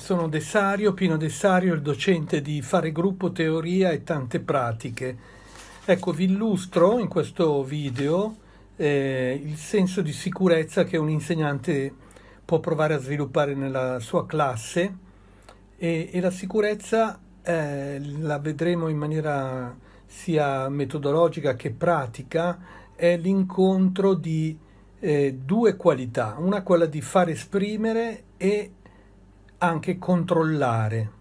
Sono Dessario, Pino Dessario, il docente di Fare Gruppo Teoria e Tante Pratiche. Ecco, vi illustro in questo video eh, il senso di sicurezza che un insegnante può provare a sviluppare nella sua classe e, e la sicurezza eh, la vedremo in maniera sia metodologica che pratica, è l'incontro di eh, due qualità, una quella di far esprimere e anche controllare.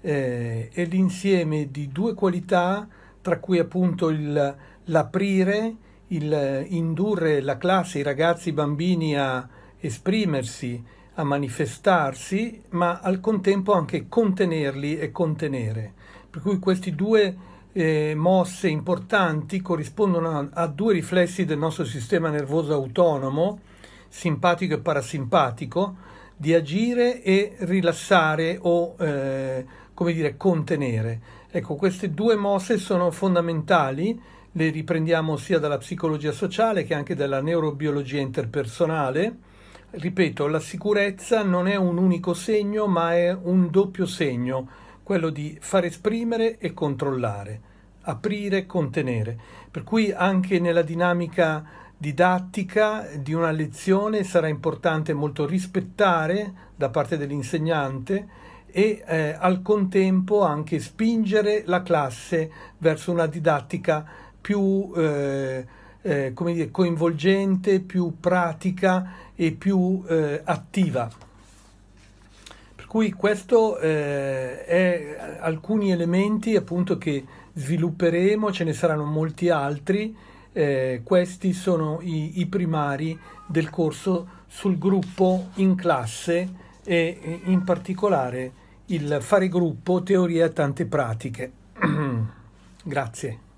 Eh, è l'insieme di due qualità, tra cui appunto il, l'aprire, il indurre la classe, i ragazzi, i bambini a esprimersi, a manifestarsi, ma al contempo anche contenerli e contenere. Per cui queste due eh, mosse importanti corrispondono a, a due riflessi del nostro sistema nervoso autonomo, simpatico e parasimpatico, di agire e rilassare o eh, come dire contenere. Ecco, queste due mosse sono fondamentali, le riprendiamo sia dalla psicologia sociale che anche dalla neurobiologia interpersonale. Ripeto, la sicurezza non è un unico segno, ma è un doppio segno, quello di far esprimere e controllare, aprire, contenere. Per cui anche nella dinamica didattica di una lezione sarà importante molto rispettare da parte dell'insegnante e eh, al contempo anche spingere la classe verso una didattica più eh, eh, come dire, coinvolgente, più pratica e più eh, attiva. Per cui questo eh, è alcuni elementi appunto che svilupperemo, ce ne saranno molti altri eh, questi sono i, i, primari del corso sul gruppo in classe e in particolare il fare gruppo, teoria e tante pratiche. Grazie.